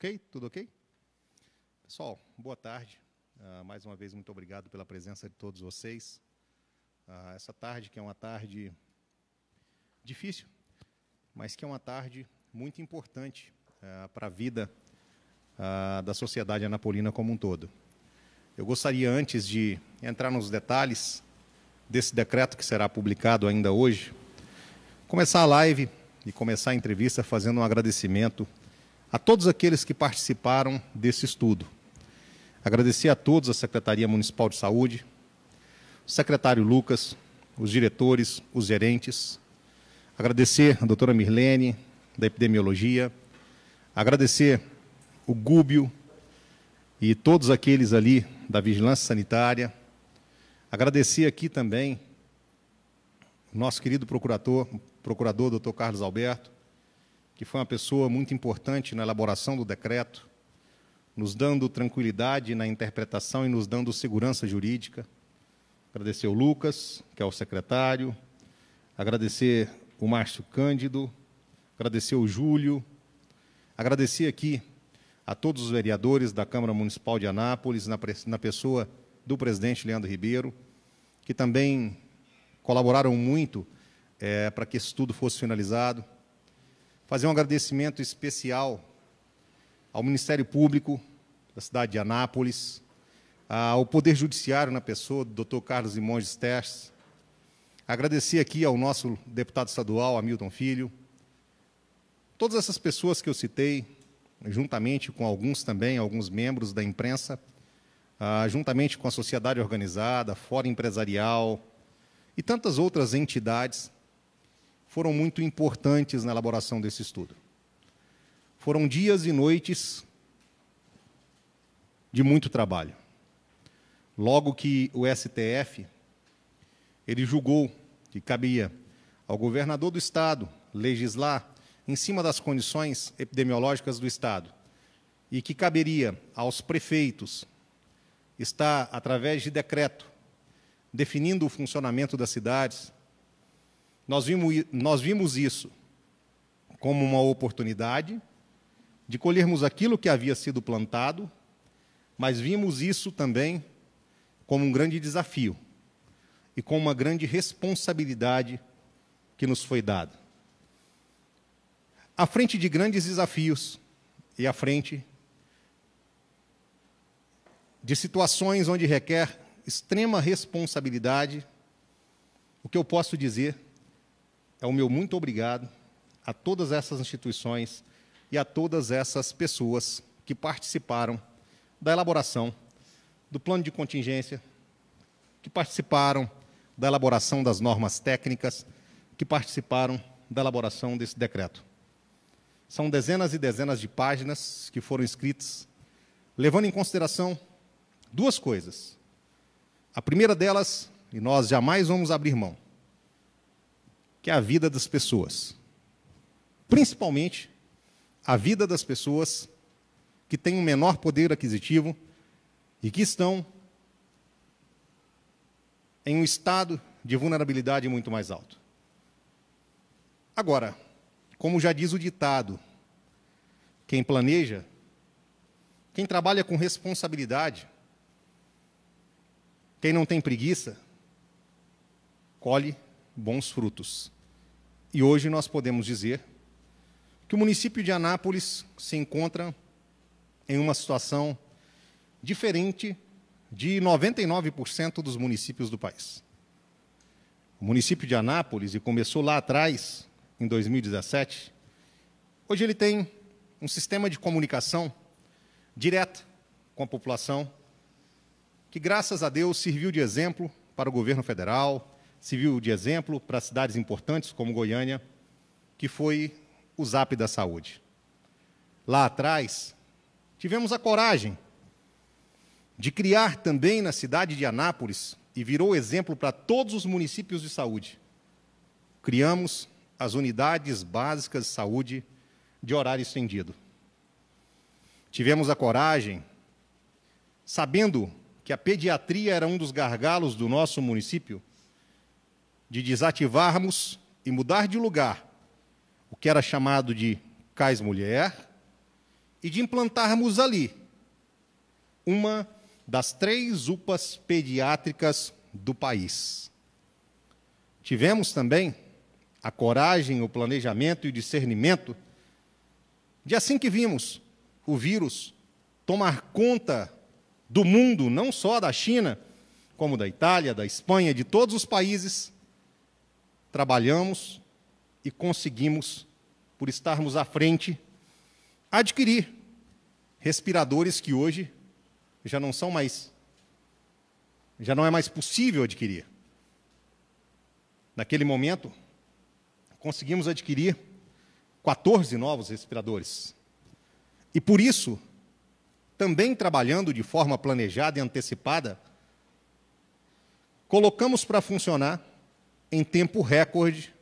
Ok? Tudo ok? Pessoal, boa tarde. Uh, mais uma vez, muito obrigado pela presença de todos vocês. Uh, essa tarde, que é uma tarde difícil, mas que é uma tarde muito importante uh, para a vida da sociedade anapolina como um todo. Eu gostaria, antes de entrar nos detalhes desse decreto que será publicado ainda hoje, começar a live e começar a entrevista fazendo um agradecimento a todos aqueles que participaram desse estudo. Agradecer a todos a Secretaria Municipal de Saúde, o secretário Lucas, os diretores, os gerentes. Agradecer a doutora Mirlene, da epidemiologia. Agradecer o Gúbio e todos aqueles ali da vigilância sanitária. Agradecer aqui também o nosso querido procurador, procurador doutor Carlos Alberto, que foi uma pessoa muito importante na elaboração do decreto, nos dando tranquilidade na interpretação e nos dando segurança jurídica. Agradecer ao Lucas, que é o secretário, agradecer o Márcio Cândido, agradecer o Júlio, agradecer aqui a todos os vereadores da Câmara Municipal de Anápolis, na, na pessoa do presidente Leandro Ribeiro, que também colaboraram muito é, para que isso tudo fosse finalizado fazer um agradecimento especial ao Ministério Público da cidade de Anápolis, ao Poder Judiciário na pessoa do Dr. Carlos Limonges Terce. Agradecer aqui ao nosso deputado estadual, Hamilton Filho. Todas essas pessoas que eu citei, juntamente com alguns também, alguns membros da imprensa, ah, juntamente com a sociedade organizada, fora empresarial e tantas outras entidades foram muito importantes na elaboração desse estudo. Foram dias e noites de muito trabalho. Logo que o STF ele julgou que cabia ao governador do estado legislar em cima das condições epidemiológicas do estado e que caberia aos prefeitos estar através de decreto definindo o funcionamento das cidades, nós vimos, nós vimos isso como uma oportunidade de colhermos aquilo que havia sido plantado, mas vimos isso também como um grande desafio e com uma grande responsabilidade que nos foi dada. À frente de grandes desafios e à frente de situações onde requer extrema responsabilidade, o que eu posso dizer é o meu muito obrigado a todas essas instituições e a todas essas pessoas que participaram da elaboração do plano de contingência, que participaram da elaboração das normas técnicas, que participaram da elaboração desse decreto. São dezenas e dezenas de páginas que foram escritas, levando em consideração duas coisas. A primeira delas, e nós jamais vamos abrir mão, que é a vida das pessoas. Principalmente a vida das pessoas que têm o um menor poder aquisitivo e que estão em um estado de vulnerabilidade muito mais alto. Agora, como já diz o ditado, quem planeja, quem trabalha com responsabilidade, quem não tem preguiça, colhe bons frutos. E hoje nós podemos dizer que o município de Anápolis se encontra em uma situação diferente de 99% dos municípios do país. O município de Anápolis, e começou lá atrás, em 2017, hoje ele tem um sistema de comunicação direta com a população, que, graças a Deus, serviu de exemplo para o governo federal, serviu de exemplo para cidades importantes como Goiânia, que foi o Zap da Saúde. Lá atrás, tivemos a coragem de criar também na cidade de Anápolis, e virou exemplo para todos os municípios de saúde. Criamos as unidades básicas de saúde de horário estendido. Tivemos a coragem, sabendo que a pediatria era um dos gargalos do nosso município, de desativarmos e mudar de lugar o que era chamado de cais mulher e de implantarmos ali uma das três UPAs pediátricas do país. Tivemos também a coragem, o planejamento e o discernimento de assim que vimos o vírus tomar conta do mundo, não só da China, como da Itália, da Espanha, de todos os países, trabalhamos e conseguimos, por estarmos à frente, adquirir respiradores que hoje já não são mais já não é mais possível adquirir. Naquele momento, conseguimos adquirir 14 novos respiradores. E por isso, também trabalhando de forma planejada e antecipada, colocamos para funcionar em tempo recorde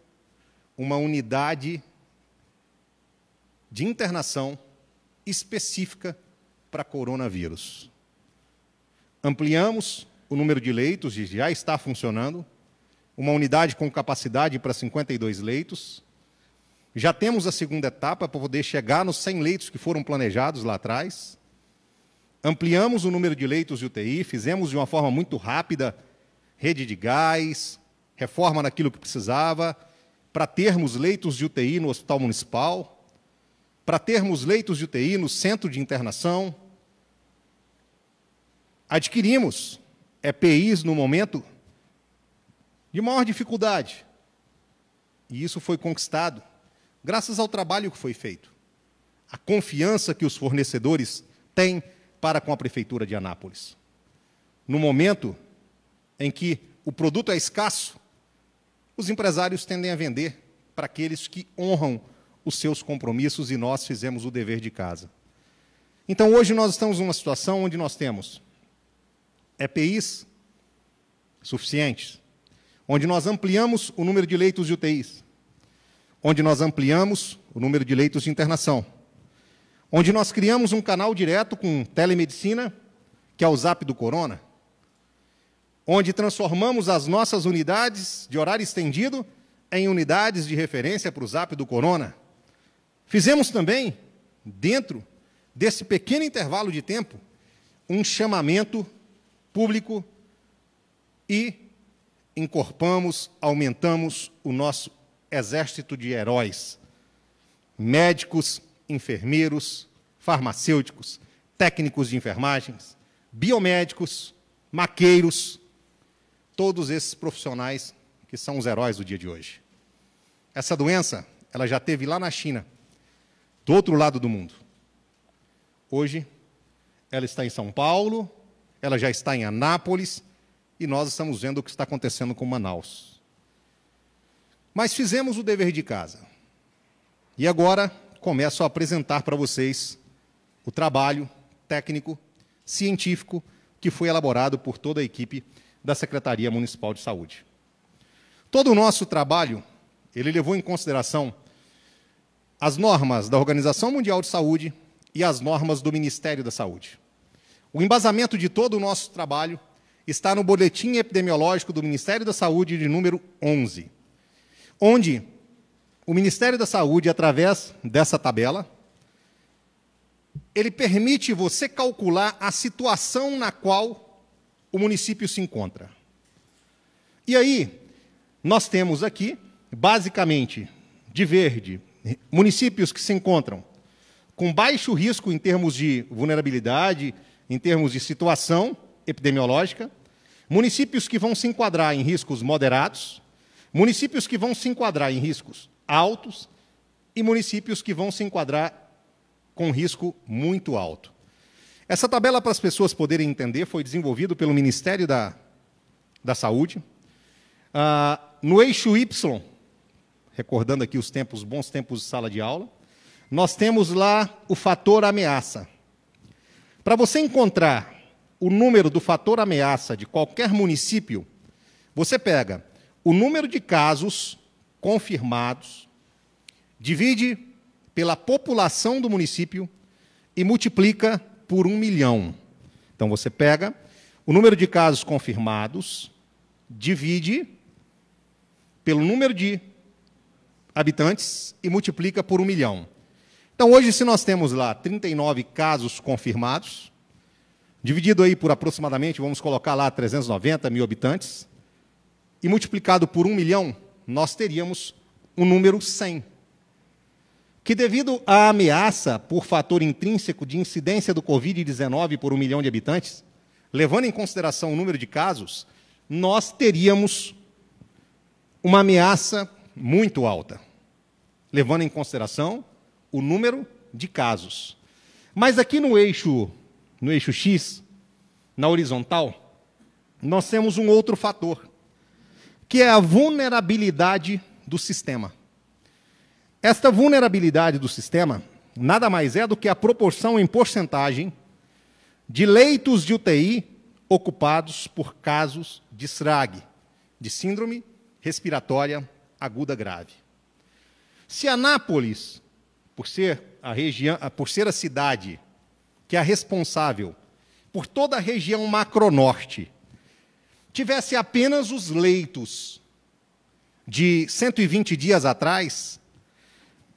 uma unidade de internação específica para coronavírus. Ampliamos o número de leitos, e já está funcionando, uma unidade com capacidade para 52 leitos. Já temos a segunda etapa para poder chegar nos 100 leitos que foram planejados lá atrás. Ampliamos o número de leitos de UTI, fizemos de uma forma muito rápida rede de gás, reforma naquilo que precisava, para termos leitos de UTI no hospital municipal, para termos leitos de UTI no centro de internação. Adquirimos EPIs no momento de maior dificuldade. E isso foi conquistado graças ao trabalho que foi feito, a confiança que os fornecedores têm para com a Prefeitura de Anápolis. No momento em que o produto é escasso, os empresários tendem a vender para aqueles que honram os seus compromissos e nós fizemos o dever de casa. Então, hoje nós estamos numa situação onde nós temos EPIs suficientes, onde nós ampliamos o número de leitos de UTIs, onde nós ampliamos o número de leitos de internação, onde nós criamos um canal direto com telemedicina, que é o Zap do Corona, onde transformamos as nossas unidades de horário estendido em unidades de referência para o Zap do Corona. Fizemos também, dentro desse pequeno intervalo de tempo, um chamamento público e encorpamos, aumentamos o nosso exército de heróis. Médicos, enfermeiros, farmacêuticos, técnicos de enfermagens, biomédicos, maqueiros, todos esses profissionais que são os heróis do dia de hoje. Essa doença, ela já teve lá na China, do outro lado do mundo. Hoje, ela está em São Paulo, ela já está em Anápolis, e nós estamos vendo o que está acontecendo com Manaus. Mas fizemos o dever de casa. E agora começo a apresentar para vocês o trabalho técnico, científico, que foi elaborado por toda a equipe da Secretaria Municipal de Saúde. Todo o nosso trabalho, ele levou em consideração as normas da Organização Mundial de Saúde e as normas do Ministério da Saúde. O embasamento de todo o nosso trabalho está no boletim epidemiológico do Ministério da Saúde de número 11, onde o Ministério da Saúde, através dessa tabela, ele permite você calcular a situação na qual o município se encontra. E aí, nós temos aqui, basicamente, de verde, municípios que se encontram com baixo risco em termos de vulnerabilidade, em termos de situação epidemiológica, municípios que vão se enquadrar em riscos moderados, municípios que vão se enquadrar em riscos altos e municípios que vão se enquadrar com risco muito alto. Essa tabela, para as pessoas poderem entender, foi desenvolvida pelo Ministério da, da Saúde. Ah, no eixo Y, recordando aqui os tempos, bons tempos de sala de aula, nós temos lá o fator ameaça. Para você encontrar o número do fator ameaça de qualquer município, você pega o número de casos confirmados, divide pela população do município e multiplica por um milhão. Então você pega o número de casos confirmados, divide pelo número de habitantes e multiplica por um milhão. Então hoje, se nós temos lá 39 casos confirmados, dividido aí por aproximadamente, vamos colocar lá 390 mil habitantes, e multiplicado por um milhão, nós teríamos o um número 100 que, devido à ameaça por fator intrínseco de incidência do Covid-19 por um milhão de habitantes, levando em consideração o número de casos, nós teríamos uma ameaça muito alta, levando em consideração o número de casos. Mas aqui no eixo, no eixo X, na horizontal, nós temos um outro fator, que é a vulnerabilidade do sistema. Esta vulnerabilidade do sistema nada mais é do que a proporção em porcentagem de leitos de UTI ocupados por casos de SRAG, de síndrome respiratória aguda grave. Se Anápolis, por ser a região, por ser a cidade que é responsável por toda a região macronorte, tivesse apenas os leitos de 120 dias atrás,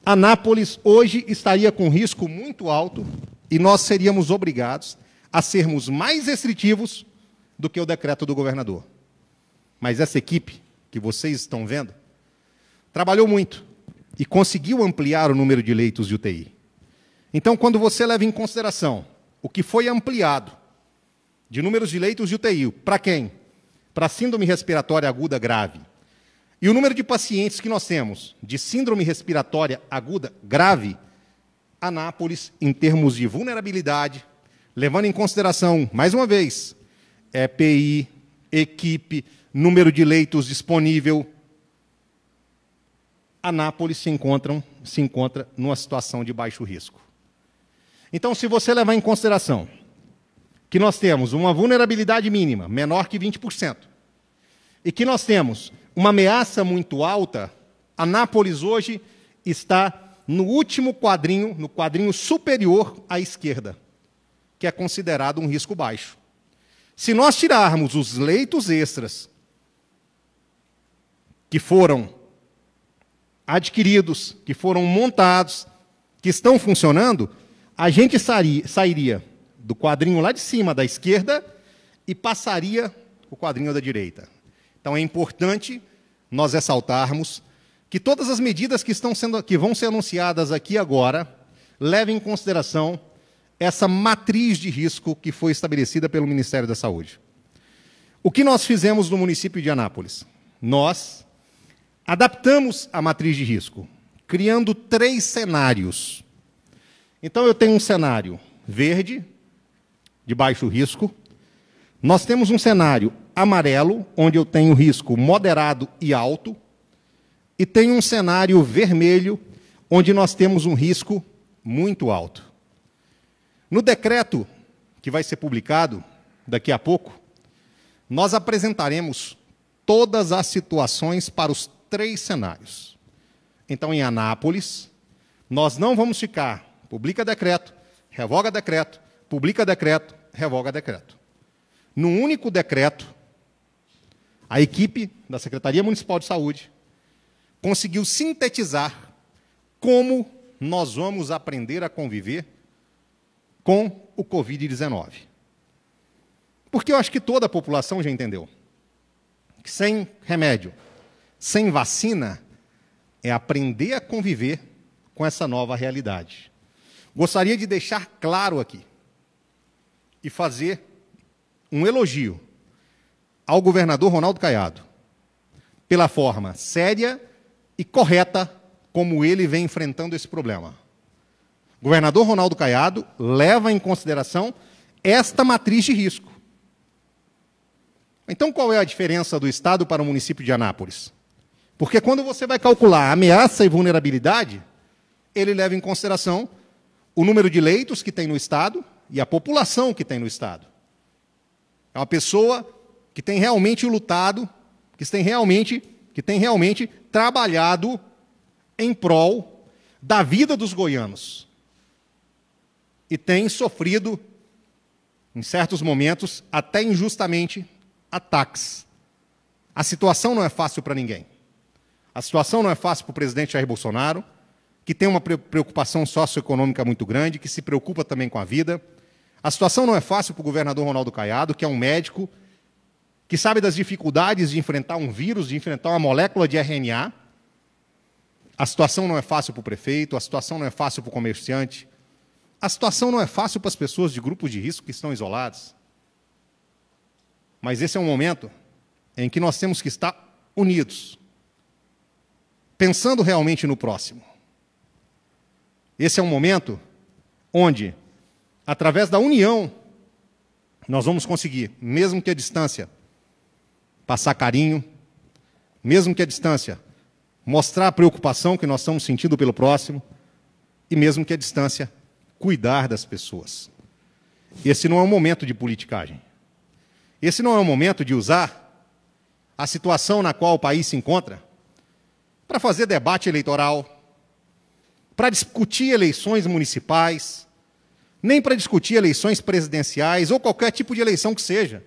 Anápolis hoje estaria com risco muito alto e nós seríamos obrigados a sermos mais restritivos do que o decreto do governador. Mas essa equipe que vocês estão vendo trabalhou muito e conseguiu ampliar o número de leitos de UTI. Então, quando você leva em consideração o que foi ampliado de números de leitos de UTI, para quem? Para síndrome respiratória aguda grave, e o número de pacientes que nós temos de síndrome respiratória aguda grave, Anápolis, em termos de vulnerabilidade, levando em consideração, mais uma vez, EPI, é equipe, número de leitos disponível, Anápolis se, encontra se encontra numa situação de baixo risco. Então, se você levar em consideração que nós temos uma vulnerabilidade mínima menor que 20%, e que nós temos uma ameaça muito alta, a Nápoles hoje está no último quadrinho, no quadrinho superior à esquerda, que é considerado um risco baixo. Se nós tirarmos os leitos extras que foram adquiridos, que foram montados, que estão funcionando, a gente sairia do quadrinho lá de cima da esquerda e passaria o quadrinho da direita. Então é importante nós ressaltarmos que todas as medidas que, estão sendo, que vão ser anunciadas aqui agora levem em consideração essa matriz de risco que foi estabelecida pelo Ministério da Saúde. O que nós fizemos no município de Anápolis? Nós adaptamos a matriz de risco, criando três cenários. Então, eu tenho um cenário verde, de baixo risco, nós temos um cenário amarelo, onde eu tenho risco moderado e alto, e tem um cenário vermelho, onde nós temos um risco muito alto. No decreto que vai ser publicado daqui a pouco, nós apresentaremos todas as situações para os três cenários. Então, em Anápolis, nós não vamos ficar publica decreto, revoga decreto, publica decreto, revoga decreto. Num único decreto, a equipe da Secretaria Municipal de Saúde conseguiu sintetizar como nós vamos aprender a conviver com o Covid-19. Porque eu acho que toda a população já entendeu que sem remédio, sem vacina, é aprender a conviver com essa nova realidade. Gostaria de deixar claro aqui e fazer um elogio ao governador Ronaldo Caiado, pela forma séria e correta como ele vem enfrentando esse problema. O governador Ronaldo Caiado leva em consideração esta matriz de risco. Então, qual é a diferença do Estado para o município de Anápolis? Porque quando você vai calcular ameaça e vulnerabilidade, ele leva em consideração o número de leitos que tem no Estado e a população que tem no Estado. É uma pessoa que tem realmente lutado, que tem realmente, que tem realmente trabalhado em prol da vida dos goianos. E tem sofrido, em certos momentos, até injustamente, ataques. A situação não é fácil para ninguém. A situação não é fácil para o presidente Jair Bolsonaro, que tem uma preocupação socioeconômica muito grande, que se preocupa também com a vida. A situação não é fácil para o governador Ronaldo Caiado, que é um médico que sabe das dificuldades de enfrentar um vírus, de enfrentar uma molécula de RNA. A situação não é fácil para o prefeito, a situação não é fácil para o comerciante, a situação não é fácil para as pessoas de grupos de risco que estão isoladas. Mas esse é um momento em que nós temos que estar unidos, pensando realmente no próximo. Esse é um momento onde, através da união, nós vamos conseguir, mesmo que a distância, passar carinho, mesmo que a distância, mostrar a preocupação que nós estamos sentindo pelo próximo e, mesmo que a distância, cuidar das pessoas. Esse não é um momento de politicagem. Esse não é um momento de usar a situação na qual o país se encontra para fazer debate eleitoral, para discutir eleições municipais, nem para discutir eleições presidenciais ou qualquer tipo de eleição que seja.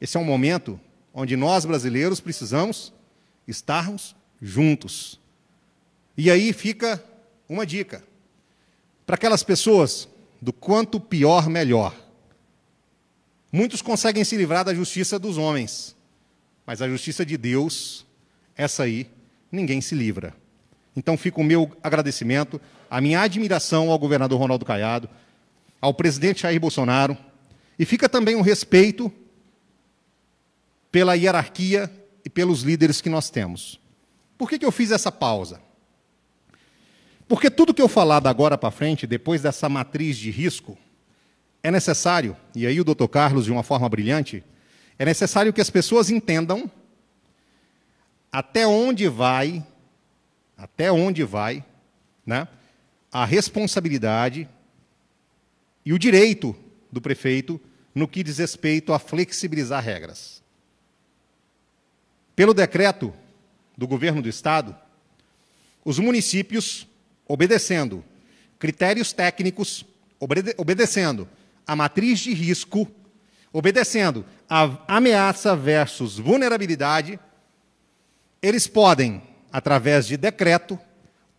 Esse é um momento onde nós brasileiros precisamos estarmos juntos. E aí fica uma dica. Para aquelas pessoas do quanto pior, melhor. Muitos conseguem se livrar da justiça dos homens, mas a justiça de Deus, essa aí, ninguém se livra. Então fica o meu agradecimento, a minha admiração ao governador Ronaldo Caiado, ao presidente Jair Bolsonaro, e fica também o respeito pela hierarquia e pelos líderes que nós temos. Por que, que eu fiz essa pausa? Porque tudo que eu falar da agora para frente, depois dessa matriz de risco, é necessário, e aí o doutor Carlos, de uma forma brilhante, é necessário que as pessoas entendam até onde vai, até onde vai, né, a responsabilidade e o direito do prefeito no que diz respeito a flexibilizar regras. Pelo decreto do governo do estado, os municípios, obedecendo critérios técnicos, obedecendo a matriz de risco, obedecendo a ameaça versus vulnerabilidade, eles podem, através de decreto,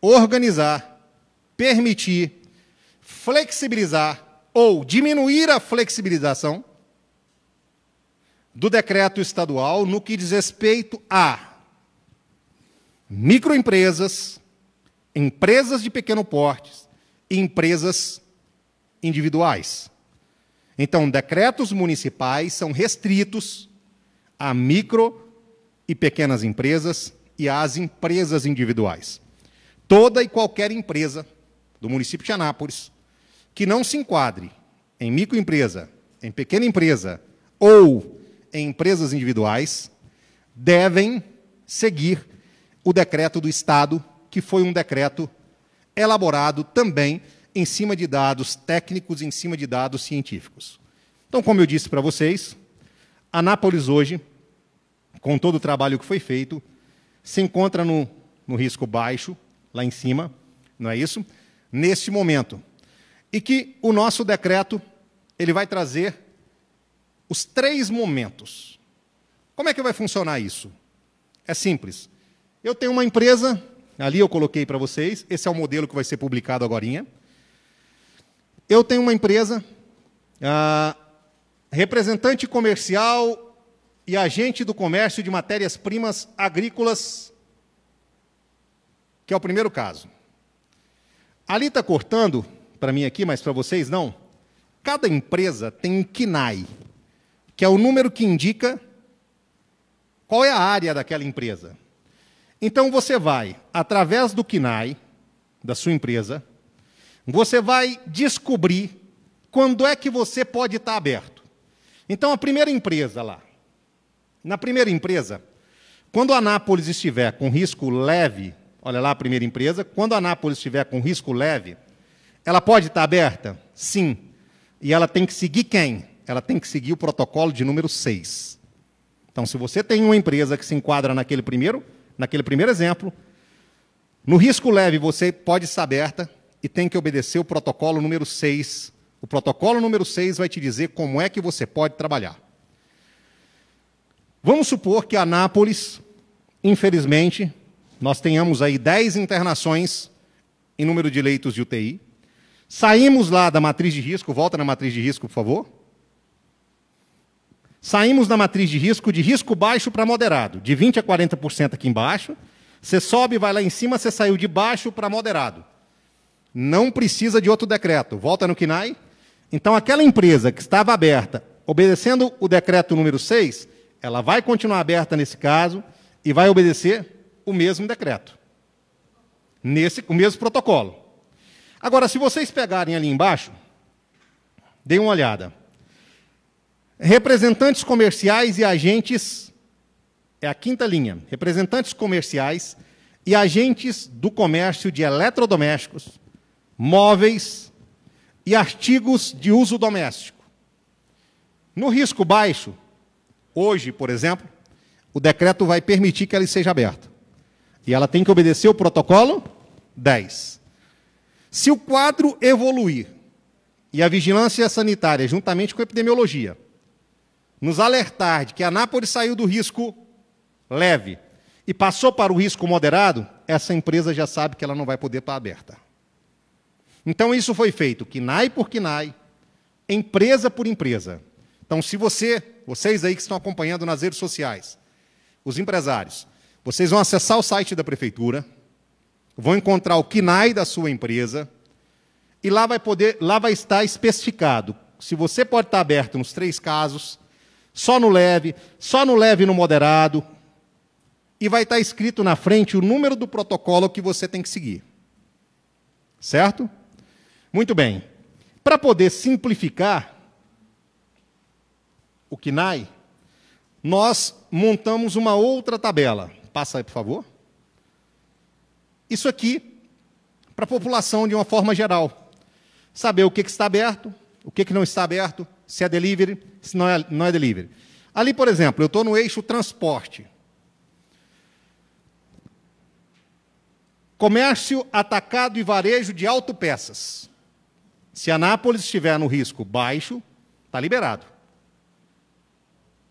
organizar, permitir, flexibilizar ou diminuir a flexibilização do decreto estadual no que diz respeito a microempresas, empresas de pequeno porte e empresas individuais. Então, decretos municipais são restritos a micro e pequenas empresas e às empresas individuais. Toda e qualquer empresa do município de Anápolis que não se enquadre em microempresa, em pequena empresa ou em empresas individuais devem seguir o decreto do Estado, que foi um decreto elaborado também em cima de dados técnicos, em cima de dados científicos. Então, como eu disse para vocês, Anápolis hoje, com todo o trabalho que foi feito, se encontra no, no risco baixo, lá em cima, não é isso? Neste momento. E que o nosso decreto ele vai trazer os três momentos. Como é que vai funcionar isso? É simples. Eu tenho uma empresa, ali eu coloquei para vocês, esse é o modelo que vai ser publicado agora. Eu tenho uma empresa, ah, representante comercial e agente do comércio de matérias-primas agrícolas, que é o primeiro caso. Ali está cortando, para mim aqui, mas para vocês não. Cada empresa tem um KINAI, que é o número que indica qual é a área daquela empresa. Então você vai, através do KINAI, da sua empresa, você vai descobrir quando é que você pode estar aberto. Então a primeira empresa lá, na primeira empresa, quando a Anápolis estiver com risco leve, olha lá a primeira empresa, quando a Anápolis estiver com risco leve, ela pode estar aberta? Sim. E ela tem que seguir quem? ela tem que seguir o protocolo de número 6. Então, se você tem uma empresa que se enquadra naquele primeiro, naquele primeiro exemplo, no risco leve você pode ser aberta e tem que obedecer o protocolo número 6. O protocolo número 6 vai te dizer como é que você pode trabalhar. Vamos supor que a Nápoles, infelizmente, nós tenhamos aí 10 internações em número de leitos de UTI. Saímos lá da matriz de risco, volta na matriz de risco, por favor. Saímos da matriz de risco de risco baixo para moderado, de 20 a 40% aqui embaixo. Você sobe, vai lá em cima, você saiu de baixo para moderado. Não precisa de outro decreto. Volta no KINAI. Então, aquela empresa que estava aberta, obedecendo o decreto número 6, ela vai continuar aberta nesse caso e vai obedecer o mesmo decreto. Nesse, o mesmo protocolo. Agora, se vocês pegarem ali embaixo, deem uma olhada. Representantes comerciais e agentes. É a quinta linha. Representantes comerciais e agentes do comércio de eletrodomésticos, móveis e artigos de uso doméstico. No risco baixo, hoje, por exemplo, o decreto vai permitir que ela seja aberta. E ela tem que obedecer o protocolo 10. Se o quadro evoluir e a vigilância sanitária, juntamente com a epidemiologia, nos alertar de que a Nápoles saiu do risco leve e passou para o risco moderado, essa empresa já sabe que ela não vai poder estar aberta. Então isso foi feito, Kinai por Kinai, empresa por empresa. Então se você, vocês aí que estão acompanhando nas redes sociais, os empresários, vocês vão acessar o site da prefeitura, vão encontrar o Kinai da sua empresa e lá vai poder, lá vai estar especificado se você pode estar aberto nos três casos, só no leve, só no leve e no moderado. E vai estar tá escrito na frente o número do protocolo que você tem que seguir. Certo? Muito bem. Para poder simplificar o KNAI, nós montamos uma outra tabela. Passa aí, por favor. Isso aqui para a população de uma forma geral. Saber o que, está aberto, o que não está aberto, se é delivery, se não é, não é delivery. Ali, por exemplo, eu estou no eixo transporte. Comércio atacado e varejo de autopeças. Se Anápolis estiver no risco baixo, está liberado.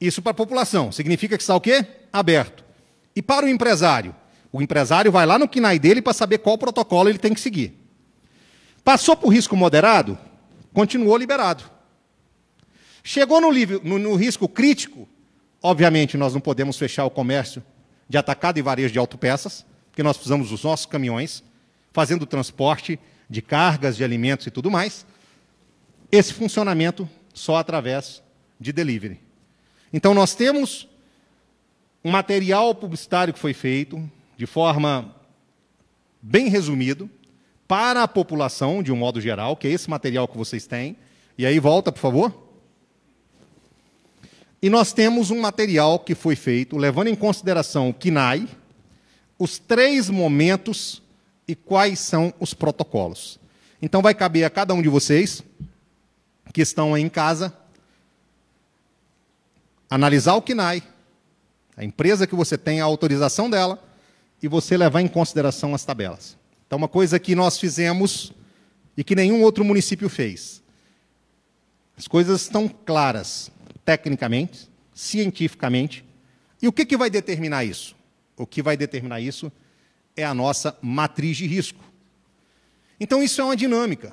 Isso para a população. Significa que está o quê? Aberto. E para o empresário? O empresário vai lá no KINAI dele para saber qual protocolo ele tem que seguir. Passou por risco moderado? Continuou liberado. Chegou no, livro, no, no risco crítico, obviamente nós não podemos fechar o comércio de atacado e varejo de autopeças, porque nós precisamos dos nossos caminhões, fazendo transporte de cargas, de alimentos e tudo mais. Esse funcionamento só através de delivery. Então nós temos um material publicitário que foi feito de forma bem resumido para a população de um modo geral, que é esse material que vocês têm. E aí volta, por favor. E nós temos um material que foi feito levando em consideração o KINAI, os três momentos e quais são os protocolos. Então vai caber a cada um de vocês que estão aí em casa analisar o KINAI, a empresa que você tem a autorização dela e você levar em consideração as tabelas. Então uma coisa que nós fizemos e que nenhum outro município fez. As coisas estão claras tecnicamente, cientificamente. E o que, que vai determinar isso? O que vai determinar isso é a nossa matriz de risco. Então, isso é uma dinâmica.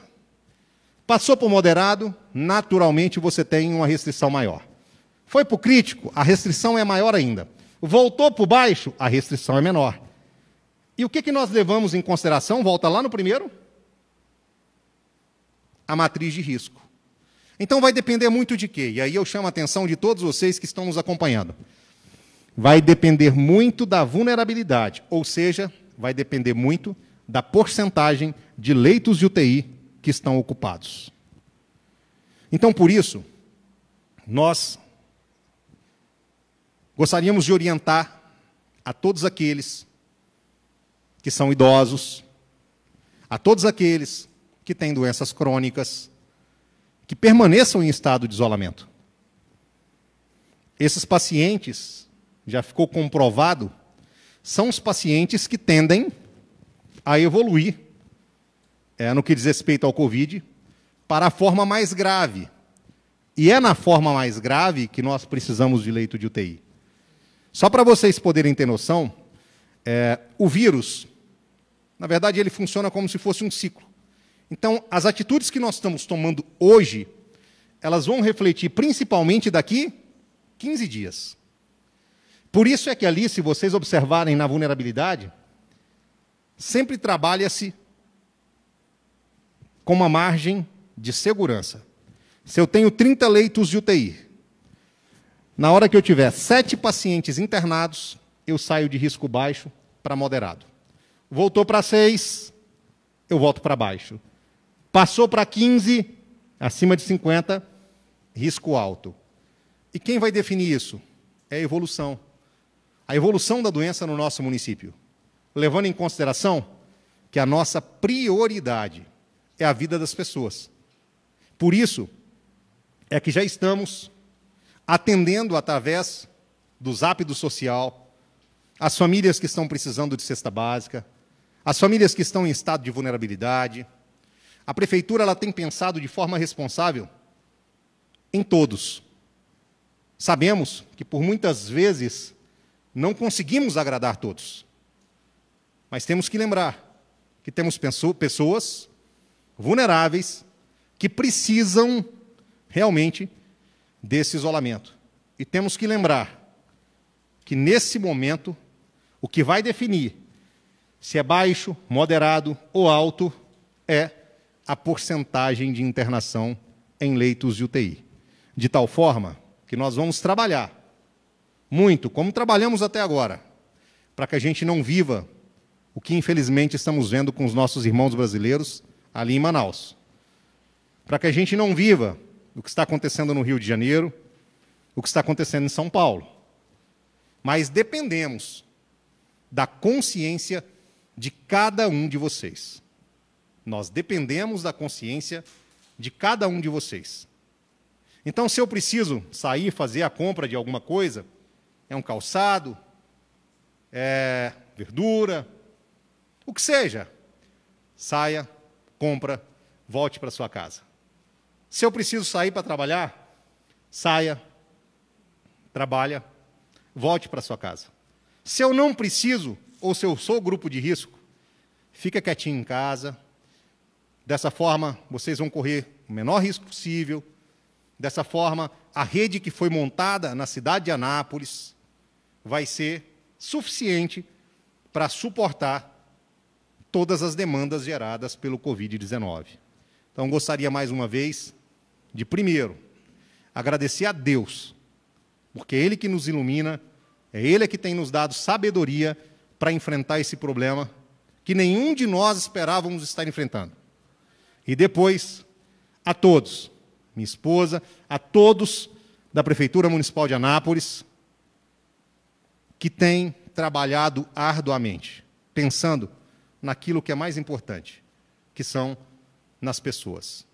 Passou por moderado, naturalmente você tem uma restrição maior. Foi para o crítico, a restrição é maior ainda. Voltou para baixo, a restrição é menor. E o que, que nós levamos em consideração? Volta lá no primeiro. A matriz de risco. Então vai depender muito de quê? E aí eu chamo a atenção de todos vocês que estão nos acompanhando. Vai depender muito da vulnerabilidade, ou seja, vai depender muito da porcentagem de leitos de UTI que estão ocupados. Então, por isso, nós gostaríamos de orientar a todos aqueles que são idosos, a todos aqueles que têm doenças crônicas, que permaneçam em estado de isolamento. Esses pacientes, já ficou comprovado, são os pacientes que tendem a evoluir, é, no que diz respeito ao Covid, para a forma mais grave. E é na forma mais grave que nós precisamos de leito de UTI. Só para vocês poderem ter noção, é, o vírus, na verdade, ele funciona como se fosse um ciclo. Então, as atitudes que nós estamos tomando hoje, elas vão refletir principalmente daqui 15 dias. Por isso é que ali, se vocês observarem na vulnerabilidade, sempre trabalha-se com uma margem de segurança. Se eu tenho 30 leitos de UTI, na hora que eu tiver sete pacientes internados, eu saio de risco baixo para moderado. Voltou para seis, eu volto para baixo. Passou para 15, acima de 50, risco alto. E quem vai definir isso? É a evolução. A evolução da doença no nosso município. Levando em consideração que a nossa prioridade é a vida das pessoas. Por isso, é que já estamos atendendo através do zap do social, as famílias que estão precisando de cesta básica, as famílias que estão em estado de vulnerabilidade, a prefeitura ela tem pensado de forma responsável em todos. Sabemos que por muitas vezes não conseguimos agradar todos. Mas temos que lembrar que temos pessoas vulneráveis que precisam realmente desse isolamento. E temos que lembrar que nesse momento o que vai definir se é baixo, moderado ou alto é a porcentagem de internação em leitos de UTI. De tal forma que nós vamos trabalhar muito, como trabalhamos até agora, para que a gente não viva o que infelizmente estamos vendo com os nossos irmãos brasileiros ali em Manaus. Para que a gente não viva o que está acontecendo no Rio de Janeiro, o que está acontecendo em São Paulo. Mas dependemos da consciência de cada um de vocês. Nós dependemos da consciência de cada um de vocês. Então, se eu preciso sair fazer a compra de alguma coisa, é um calçado, é verdura, o que seja, saia, compra, volte para sua casa. Se eu preciso sair para trabalhar, saia, trabalha, volte para sua casa. Se eu não preciso, ou se eu sou grupo de risco, fica quietinho em casa, Dessa forma, vocês vão correr o menor risco possível. Dessa forma, a rede que foi montada na cidade de Anápolis vai ser suficiente para suportar todas as demandas geradas pelo Covid-19. Então, gostaria mais uma vez de, primeiro, agradecer a Deus, porque é Ele que nos ilumina, é Ele que tem nos dado sabedoria para enfrentar esse problema que nenhum de nós esperávamos estar enfrentando. E depois, a todos, minha esposa, a todos da Prefeitura Municipal de Anápolis, que têm trabalhado arduamente, pensando naquilo que é mais importante, que são nas pessoas.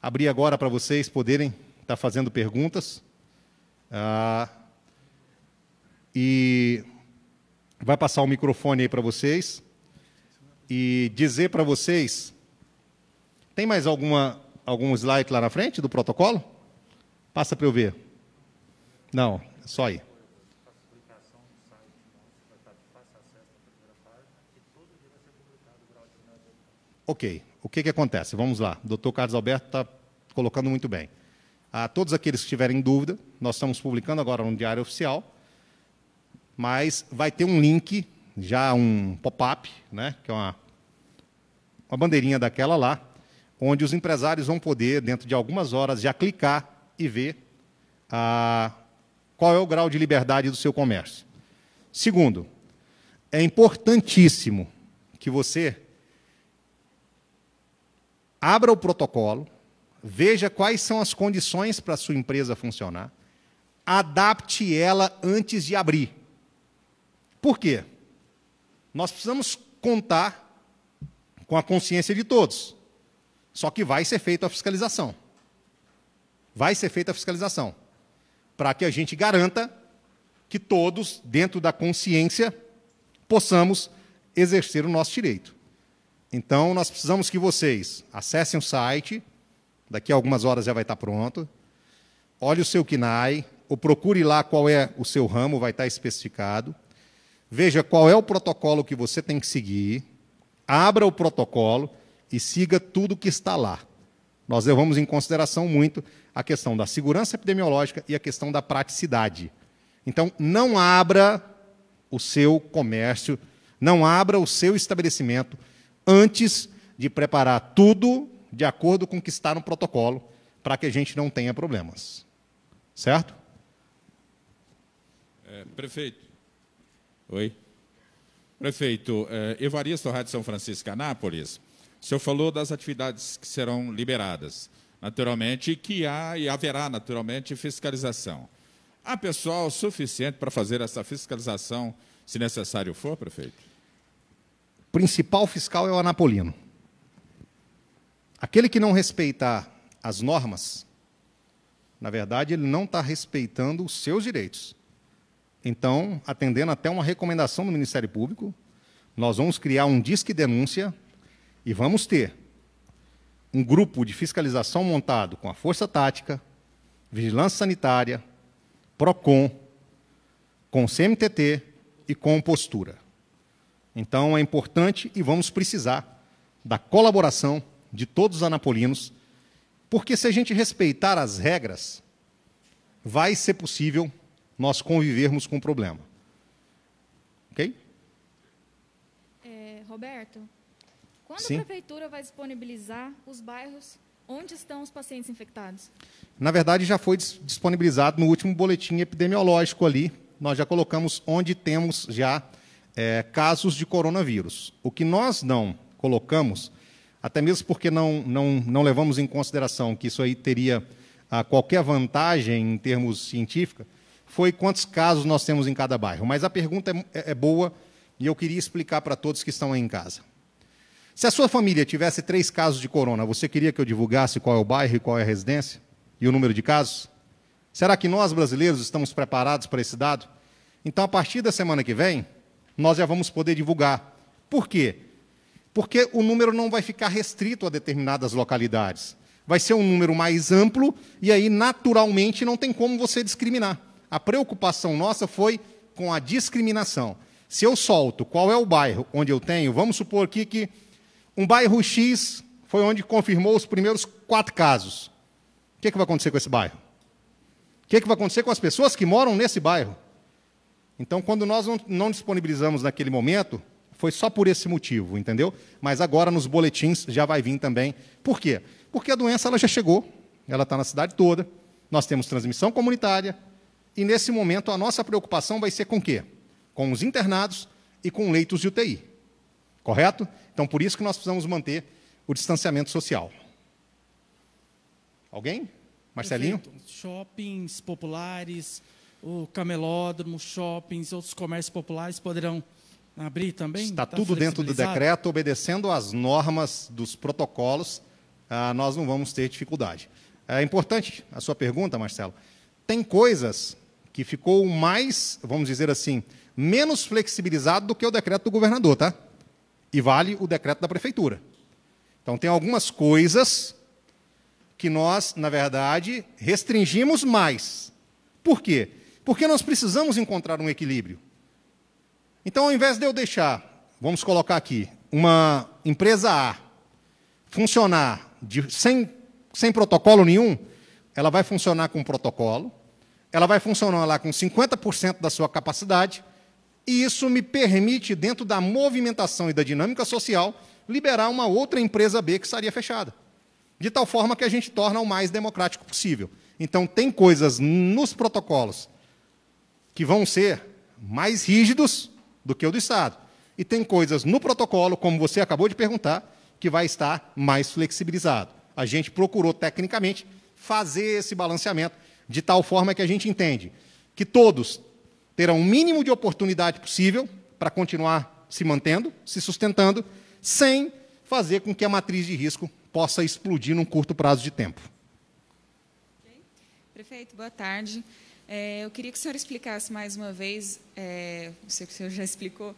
Abri agora para vocês poderem estar tá fazendo perguntas. Ah, e vai passar o microfone aí para vocês. E dizer para vocês tem mais alguma, algum slide lá na frente do protocolo? Passa para eu ver. Não, é só aí. Ok, o que, que acontece? Vamos lá. O doutor Carlos Alberto está colocando muito bem. A todos aqueles que tiverem dúvida, nós estamos publicando agora no Diário Oficial, mas vai ter um link, já um pop-up, né, que é uma, uma bandeirinha daquela lá, onde os empresários vão poder, dentro de algumas horas, já clicar e ver ah, qual é o grau de liberdade do seu comércio. Segundo, é importantíssimo que você abra o protocolo, veja quais são as condições para a sua empresa funcionar, adapte ela antes de abrir. Por quê? Nós precisamos contar com a consciência de todos. Só que vai ser feita a fiscalização. Vai ser feita a fiscalização. Para que a gente garanta que todos, dentro da consciência, possamos exercer o nosso direito. Então, nós precisamos que vocês acessem o site, daqui a algumas horas já vai estar pronto. Olhe o seu KNAI, ou procure lá qual é o seu ramo, vai estar especificado. Veja qual é o protocolo que você tem que seguir. Abra o protocolo e siga tudo que está lá. Nós levamos em consideração muito a questão da segurança epidemiológica e a questão da praticidade. Então, não abra o seu comércio, não abra o seu estabelecimento antes de preparar tudo de acordo com o que está no protocolo, para que a gente não tenha problemas. Certo? É, prefeito. Oi. Prefeito, é, Evaristo, Rádio São Francisco, Anápolis. O senhor falou das atividades que serão liberadas. Naturalmente, que há e haverá, naturalmente, fiscalização. Há pessoal suficiente para fazer essa fiscalização, se necessário for, prefeito? O principal fiscal é o anapolino. Aquele que não respeitar as normas, na verdade, ele não está respeitando os seus direitos. Então, atendendo até uma recomendação do Ministério Público, nós vamos criar um disque denúncia e vamos ter um grupo de fiscalização montado com a Força Tática, Vigilância Sanitária, PROCON, com o CMTT e com Postura. Então é importante e vamos precisar da colaboração de todos os anapolinos, porque se a gente respeitar as regras, vai ser possível nós convivermos com o problema. Ok? É, Roberto, quando Sim. a prefeitura vai disponibilizar os bairros onde estão os pacientes infectados? Na verdade, já foi disponibilizado no último boletim epidemiológico ali. Nós já colocamos onde temos já é, casos de coronavírus. O que nós não colocamos, até mesmo porque não, não, não levamos em consideração que isso aí teria ah, qualquer vantagem em termos científica, foi quantos casos nós temos em cada bairro. Mas a pergunta é, é, é boa e eu queria explicar para todos que estão aí em casa. Se a sua família tivesse três casos de corona, você queria que eu divulgasse qual é o bairro e qual é a residência? E o número de casos? Será que nós, brasileiros, estamos preparados para esse dado? Então, a partir da semana que vem, nós já vamos poder divulgar. Por quê? Porque o número não vai ficar restrito a determinadas localidades. Vai ser um número mais amplo e aí, naturalmente, não tem como você discriminar. A preocupação nossa foi com a discriminação. Se eu solto qual é o bairro onde eu tenho, vamos supor aqui que um bairro X foi onde confirmou os primeiros quatro casos. O que, é que vai acontecer com esse bairro? O que, é que vai acontecer com as pessoas que moram nesse bairro? Então, quando nós não, não disponibilizamos naquele momento, foi só por esse motivo, entendeu? Mas agora nos boletins já vai vir também. Por quê? Porque a doença ela já chegou, ela está na cidade toda, nós temos transmissão comunitária, e nesse momento a nossa preocupação vai ser com o quê? Com os internados e com leitos de UTI. Correto? Então, por isso que nós precisamos manter o distanciamento social. Alguém? Marcelinho? Shoppings populares, o camelódromo, shoppings, outros comércios populares poderão abrir também? Está tá tudo dentro do decreto, obedecendo às normas dos protocolos, ah, nós não vamos ter dificuldade. É importante a sua pergunta, Marcelo. Tem coisas que ficou mais, vamos dizer assim, menos flexibilizado do que o decreto do governador, tá? E vale o decreto da prefeitura. Então, tem algumas coisas que nós, na verdade, restringimos mais. Por quê? Porque nós precisamos encontrar um equilíbrio. Então, ao invés de eu deixar, vamos colocar aqui, uma empresa A funcionar de, sem, sem protocolo nenhum, ela vai funcionar com protocolo, ela vai funcionar lá com 50% da sua capacidade, e isso me permite, dentro da movimentação e da dinâmica social, liberar uma outra empresa B que estaria fechada. De tal forma que a gente torna o mais democrático possível. Então, tem coisas nos protocolos que vão ser mais rígidos do que o do Estado. E tem coisas no protocolo, como você acabou de perguntar, que vai estar mais flexibilizado. A gente procurou, tecnicamente, fazer esse balanceamento de tal forma que a gente entende que todos terão o mínimo de oportunidade possível para continuar se mantendo, se sustentando, sem fazer com que a matriz de risco possa explodir num curto prazo de tempo. Prefeito, boa tarde. É, eu queria que o senhor explicasse mais uma vez, é, não sei se o senhor já explicou,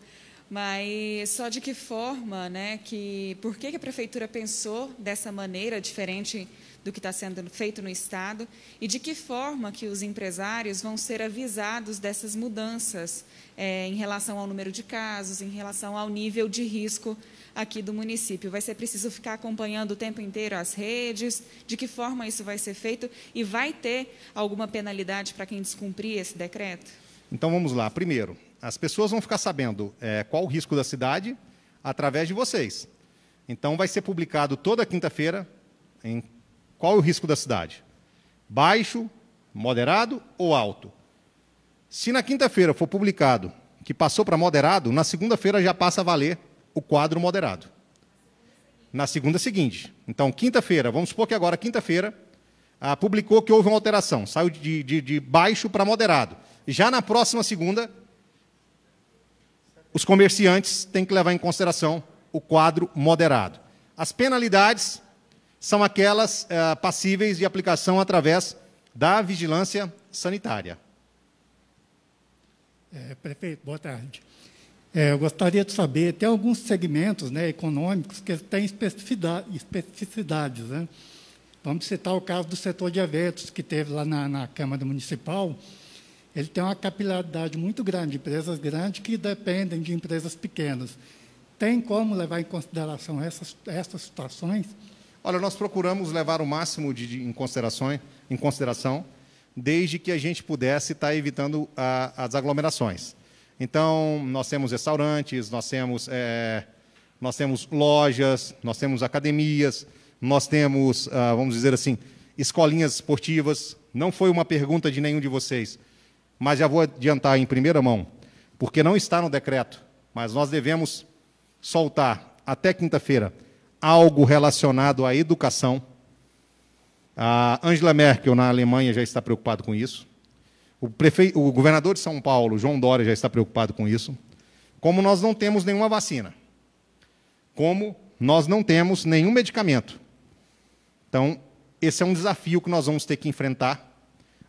mas só de que forma, né, que, por que, que a prefeitura pensou dessa maneira, diferente do que está sendo feito no Estado e de que forma que os empresários vão ser avisados dessas mudanças é, em relação ao número de casos, em relação ao nível de risco aqui do município. Vai ser preciso ficar acompanhando o tempo inteiro as redes, de que forma isso vai ser feito e vai ter alguma penalidade para quem descumprir esse decreto? Então vamos lá. Primeiro, as pessoas vão ficar sabendo é, qual o risco da cidade através de vocês. Então vai ser publicado toda quinta-feira, em qual é o risco da cidade? Baixo, moderado ou alto? Se na quinta-feira for publicado que passou para moderado, na segunda-feira já passa a valer o quadro moderado. Na segunda é seguinte. Então, quinta-feira, vamos supor que agora, quinta-feira, ah, publicou que houve uma alteração, saiu de, de, de baixo para moderado. Já na próxima segunda, os comerciantes têm que levar em consideração o quadro moderado. As penalidades são aquelas uh, passíveis de aplicação através da vigilância sanitária. É, prefeito, boa tarde. É, eu gostaria de saber, tem alguns segmentos né, econômicos que têm especificidade, especificidades. Né? Vamos citar o caso do setor de eventos, que teve lá na, na Câmara Municipal. Ele tem uma capilaridade muito grande, empresas grandes que dependem de empresas pequenas. Tem como levar em consideração essas, essas situações? Olha, nós procuramos levar o máximo de, de em, consideração, em consideração, desde que a gente pudesse estar tá evitando a, as aglomerações. Então, nós temos restaurantes, nós temos, é, nós temos lojas, nós temos academias, nós temos, ah, vamos dizer assim, escolinhas esportivas. Não foi uma pergunta de nenhum de vocês, mas já vou adiantar em primeira mão, porque não está no decreto, mas nós devemos soltar até quinta-feira algo relacionado à educação. A Angela Merkel, na Alemanha, já está preocupada com isso. O, prefe... o governador de São Paulo, João Dória, já está preocupado com isso. Como nós não temos nenhuma vacina, como nós não temos nenhum medicamento. Então, esse é um desafio que nós vamos ter que enfrentar.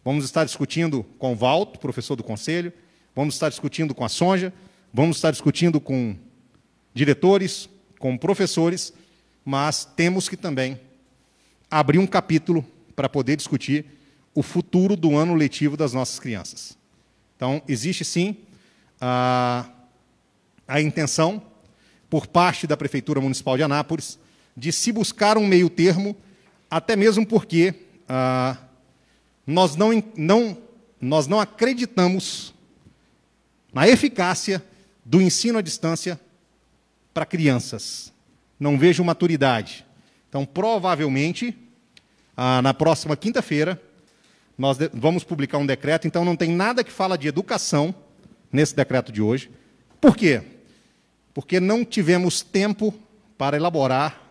Vamos estar discutindo com o Valto, professor do conselho, vamos estar discutindo com a Sonja, vamos estar discutindo com diretores, com professores, mas temos que também abrir um capítulo para poder discutir o futuro do ano letivo das nossas crianças. Então, existe sim a, ah, a intenção, por parte da Prefeitura Municipal de Anápolis, de se buscar um meio termo, até mesmo porque ah, nós, não, não, nós não acreditamos na eficácia do ensino à distância para crianças não vejo maturidade. Então, provavelmente, ah, na próxima quinta-feira, nós vamos publicar um decreto, então não tem nada que fala de educação nesse decreto de hoje. Por quê? Porque não tivemos tempo para elaborar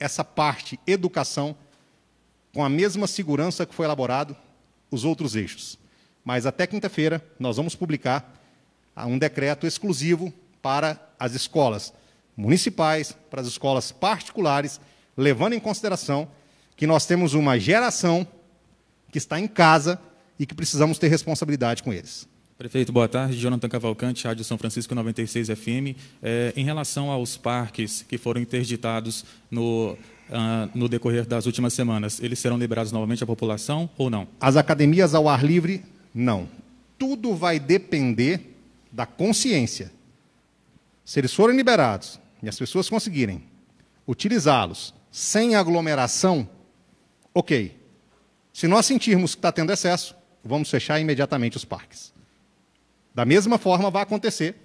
essa parte educação com a mesma segurança que foi elaborado os outros eixos. Mas até quinta-feira nós vamos publicar ah, um decreto exclusivo para as escolas municipais, para as escolas particulares, levando em consideração que nós temos uma geração que está em casa e que precisamos ter responsabilidade com eles. Prefeito, boa tarde. Jonathan Cavalcante, Rádio São Francisco 96 FM. É, em relação aos parques que foram interditados no, uh, no decorrer das últimas semanas, eles serão liberados novamente à população ou não? As academias ao ar livre, não. Tudo vai depender da consciência. Se eles forem liberados, e as pessoas conseguirem utilizá-los sem aglomeração, ok. Se nós sentirmos que está tendo excesso, vamos fechar imediatamente os parques. Da mesma forma, vai acontecer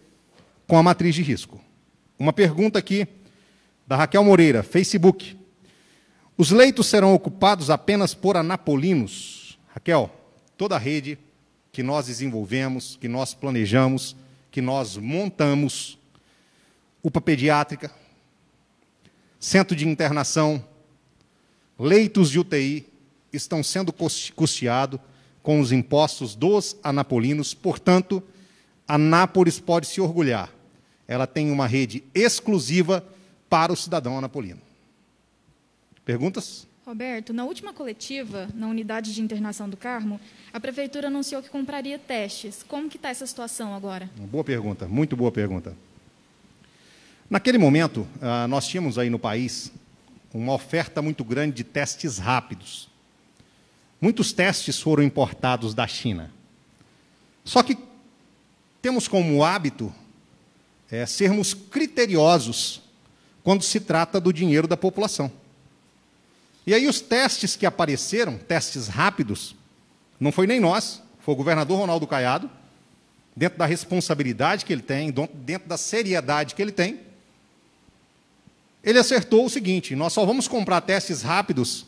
com a matriz de risco. Uma pergunta aqui da Raquel Moreira, Facebook. Os leitos serão ocupados apenas por anapolinos? Raquel, toda a rede que nós desenvolvemos, que nós planejamos, que nós montamos, UPA pediátrica, centro de internação, leitos de UTI estão sendo custeados com os impostos dos anapolinos, portanto, Anápolis pode se orgulhar. Ela tem uma rede exclusiva para o cidadão anapolino. Perguntas? Roberto, na última coletiva, na unidade de internação do Carmo, a prefeitura anunciou que compraria testes. Como que está essa situação agora? Uma boa pergunta, muito boa pergunta. Naquele momento, ah, nós tínhamos aí no país uma oferta muito grande de testes rápidos. Muitos testes foram importados da China. Só que temos como hábito é, sermos criteriosos quando se trata do dinheiro da população. E aí os testes que apareceram, testes rápidos, não foi nem nós, foi o governador Ronaldo Caiado, dentro da responsabilidade que ele tem, dentro da seriedade que ele tem, ele acertou o seguinte: nós só vamos comprar testes rápidos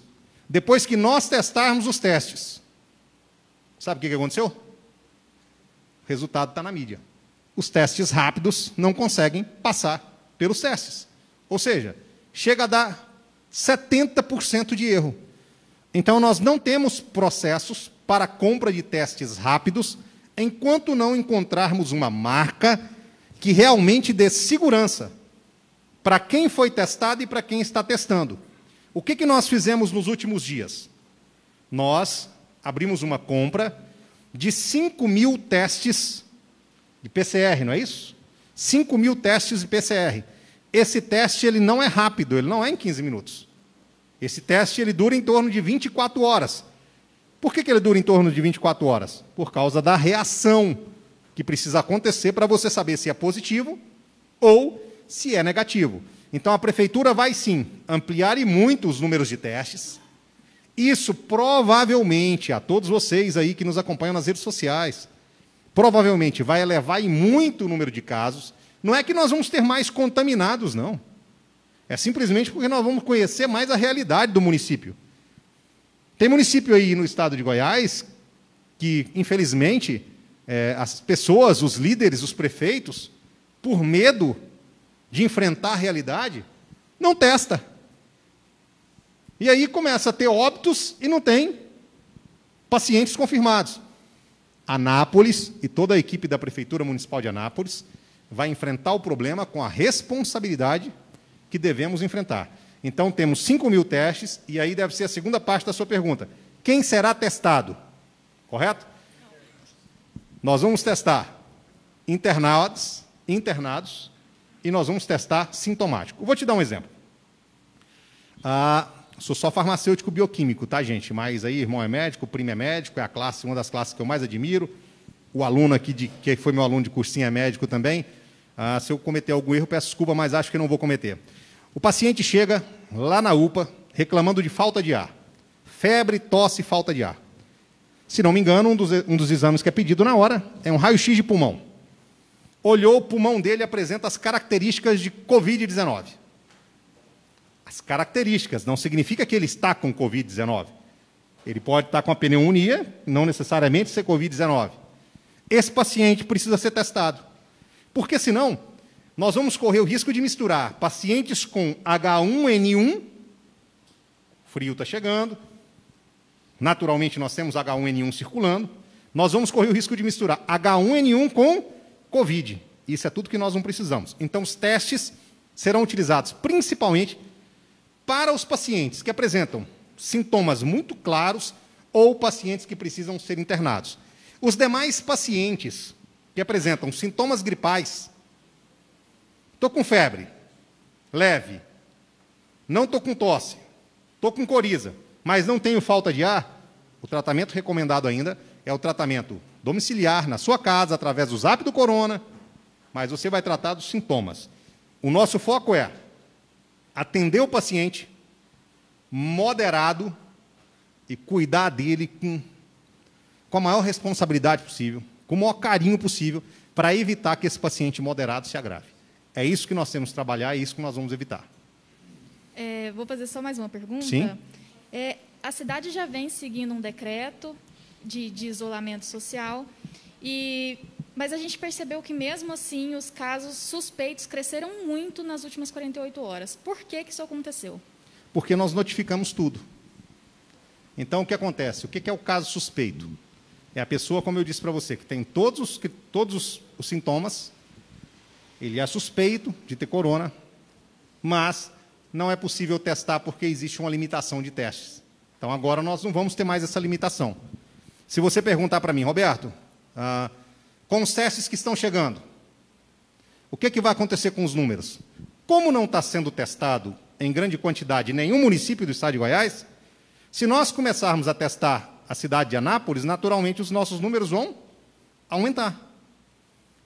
depois que nós testarmos os testes. Sabe o que aconteceu? O resultado está na mídia. Os testes rápidos não conseguem passar pelos testes. Ou seja, chega a dar 70% de erro. Então, nós não temos processos para compra de testes rápidos enquanto não encontrarmos uma marca que realmente dê segurança para quem foi testado e para quem está testando. O que, que nós fizemos nos últimos dias? Nós abrimos uma compra de 5 mil testes de PCR, não é isso? 5 mil testes de PCR. Esse teste ele não é rápido, ele não é em 15 minutos. Esse teste ele dura em torno de 24 horas. Por que, que ele dura em torno de 24 horas? Por causa da reação que precisa acontecer para você saber se é positivo ou se é negativo. Então a prefeitura vai sim ampliar e muito os números de testes. Isso provavelmente, a todos vocês aí que nos acompanham nas redes sociais, provavelmente vai elevar em muito o número de casos. Não é que nós vamos ter mais contaminados, não. É simplesmente porque nós vamos conhecer mais a realidade do município. Tem município aí no estado de Goiás que, infelizmente, é, as pessoas, os líderes, os prefeitos, por medo de enfrentar a realidade, não testa. E aí começa a ter óbitos e não tem pacientes confirmados. Anápolis e toda a equipe da Prefeitura Municipal de Anápolis vai enfrentar o problema com a responsabilidade que devemos enfrentar. Então, temos 5 mil testes, e aí deve ser a segunda parte da sua pergunta. Quem será testado? Correto? Nós vamos testar internados, internados e nós vamos testar sintomático. vou te dar um exemplo. Ah, sou só farmacêutico bioquímico, tá, gente? Mas aí, irmão é médico, primo é médico, é a classe, uma das classes que eu mais admiro. O aluno aqui, de, que foi meu aluno de cursinho, é médico também. Ah, se eu cometer algum erro, peço desculpa, mas acho que não vou cometer. O paciente chega lá na UPA reclamando de falta de ar. Febre, tosse, falta de ar. Se não me engano, um dos, um dos exames que é pedido na hora é um raio-x de pulmão olhou o pulmão dele e apresenta as características de Covid-19. As características, não significa que ele está com Covid-19. Ele pode estar com a pneumonia, não necessariamente ser Covid-19. Esse paciente precisa ser testado. Porque senão, nós vamos correr o risco de misturar pacientes com H1N1, frio está chegando, naturalmente nós temos H1N1 circulando, nós vamos correr o risco de misturar H1N1 com Covid. Isso é tudo que nós não precisamos. Então, os testes serão utilizados principalmente para os pacientes que apresentam sintomas muito claros ou pacientes que precisam ser internados. Os demais pacientes que apresentam sintomas gripais, estou com febre, leve, não estou com tosse, estou com coriza, mas não tenho falta de ar, o tratamento recomendado ainda é o tratamento domiciliar na sua casa através do zap do corona, mas você vai tratar dos sintomas. O nosso foco é atender o paciente moderado e cuidar dele com, com a maior responsabilidade possível, com o maior carinho possível, para evitar que esse paciente moderado se agrave. É isso que nós temos que trabalhar, é isso que nós vamos evitar. É, vou fazer só mais uma pergunta. Sim. É, a cidade já vem seguindo um decreto de, de isolamento social. E, mas a gente percebeu que, mesmo assim, os casos suspeitos cresceram muito nas últimas 48 horas. Por que, que isso aconteceu? Porque nós notificamos tudo. Então, o que acontece? O que é o caso suspeito? É a pessoa, como eu disse para você, que tem todos os, que, todos os sintomas, ele é suspeito de ter corona, mas não é possível testar porque existe uma limitação de testes. Então, agora nós não vamos ter mais essa limitação. Se você perguntar para mim, Roberto, ah, com os testes que estão chegando, o que, é que vai acontecer com os números? Como não está sendo testado em grande quantidade nenhum município do estado de Goiás, se nós começarmos a testar a cidade de Anápolis, naturalmente os nossos números vão aumentar.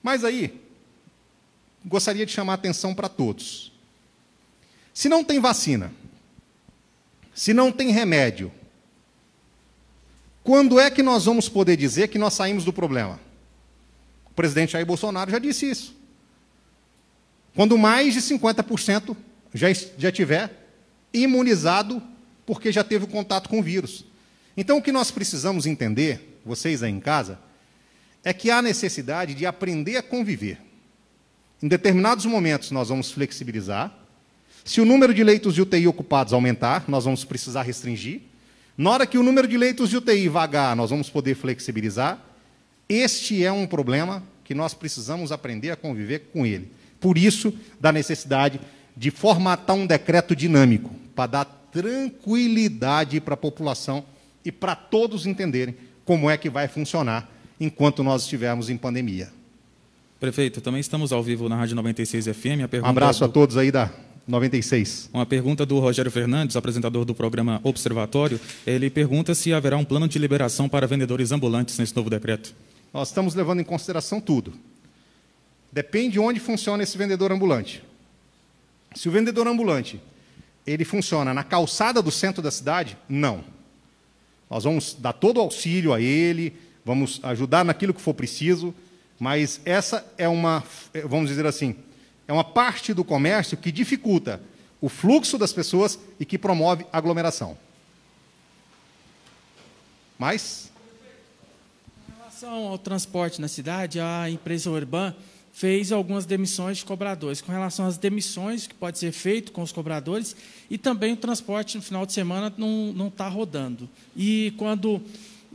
Mas aí, gostaria de chamar a atenção para todos. Se não tem vacina, se não tem remédio, quando é que nós vamos poder dizer que nós saímos do problema? O presidente Jair Bolsonaro já disse isso. Quando mais de 50% já, já tiver imunizado porque já teve contato com o vírus. Então, o que nós precisamos entender, vocês aí em casa, é que há necessidade de aprender a conviver. Em determinados momentos, nós vamos flexibilizar. Se o número de leitos de UTI ocupados aumentar, nós vamos precisar restringir. Na hora que o número de leitos de UTI vagar, nós vamos poder flexibilizar. Este é um problema que nós precisamos aprender a conviver com ele. Por isso, da necessidade de formatar um decreto dinâmico, para dar tranquilidade para a população e para todos entenderem como é que vai funcionar enquanto nós estivermos em pandemia. Prefeito, também estamos ao vivo na Rádio 96 FM. um abraço é do... a todos aí da 96. Uma pergunta do Rogério Fernandes, apresentador do programa Observatório. Ele pergunta se haverá um plano de liberação para vendedores ambulantes nesse novo decreto. Nós estamos levando em consideração tudo. Depende de onde funciona esse vendedor ambulante. Se o vendedor ambulante ele funciona na calçada do centro da cidade, não. Nós vamos dar todo o auxílio a ele, vamos ajudar naquilo que for preciso, mas essa é uma, vamos dizer assim, é uma parte do comércio que dificulta o fluxo das pessoas e que promove aglomeração. Mas. Em relação ao transporte na cidade, a empresa Urban fez algumas demissões de cobradores. Com relação às demissões que pode ser feito com os cobradores e também o transporte no final de semana não está rodando. E quando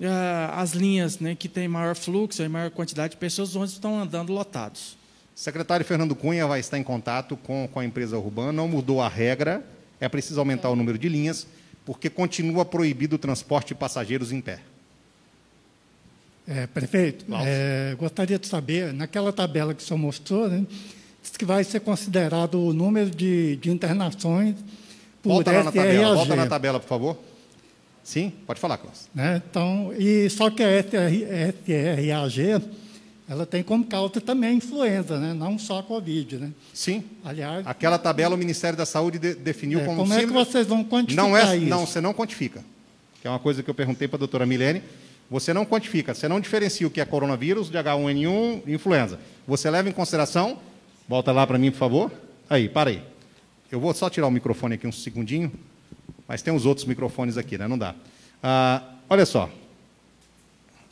eh, as linhas né, que têm maior fluxo e maior quantidade de pessoas, os ônibus estão andando lotados. O secretário Fernando Cunha vai estar em contato com, com a empresa urbana, não mudou a regra, é preciso aumentar o número de linhas, porque continua proibido o transporte de passageiros em pé. É, prefeito, é, gostaria de saber, naquela tabela que o senhor mostrou, né, diz que vai ser considerado o número de, de internações por volta SRAG. lá na tabela, Volta na tabela, por favor. Sim, pode falar, Cláudio. Né, então, e só que a SR, SRAG ela tem como causa também a influenza, né? não só a Covid. Né? Sim. Aliás. Aquela tabela o Ministério da Saúde de, definiu é, como. Como é que vocês vão quantificar não é, isso? Não, você não quantifica. Que é uma coisa que eu perguntei para a doutora Milene. Você não quantifica, você não diferencia o que é coronavírus de H1N1 e influenza. Você leva em consideração. Volta lá para mim, por favor. Aí, para aí. Eu vou só tirar o microfone aqui um segundinho, mas tem os outros microfones aqui, né? Não dá. Ah, olha só.